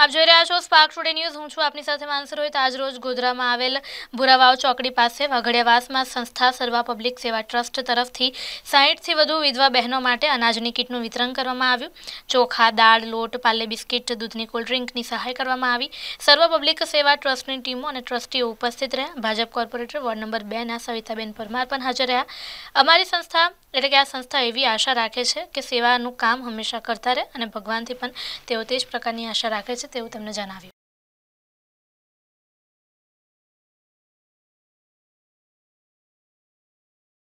આ જોઈ રહ્યા છો સ્પાર્ક ટુડે ન્યૂઝ હું છું આપની સાથે માનસરોય તાજરોજ ગોધરામાં આવેલ ભુરાવાઓ ચોકડી પાસે વઘડિયાવાસમાં સંસ્થા સર્વા પબ્લિક સેવા ટ્રસ્ટ તરફથી 60 થી વધુ વિધવા બહેનો માટે અનાજની કિટનું વિતરણ કરવામાં આવ્યું ચોખા દાળ લોટ પાલે બિસ્કિટ દૂધની કોલ્ડ ડ્રિંકની સહાય કરવામાં આવી સર્વા પબ્લિક સેવા ટ્રસ્ટની ટીમ અને ટ્રસ્ટીઓ ઉપસ્થિત રહ્યા ભાજપ કોર્પોરેટર વોર્ડ નંબર 2 ના સાવિતાબેન પરમાર પણ હાજર રહ્યા અમારી સંસ્થા એટલે કે આ સંસ્થા એવી આશા રાખે છે કે સેવાનું કામ હંમેશા કરતા રહે અને ભગવાનથી પણ તેઓ તે જ પ્રકારની આશા રાખે છે તેવું તેમને જણાવ્યું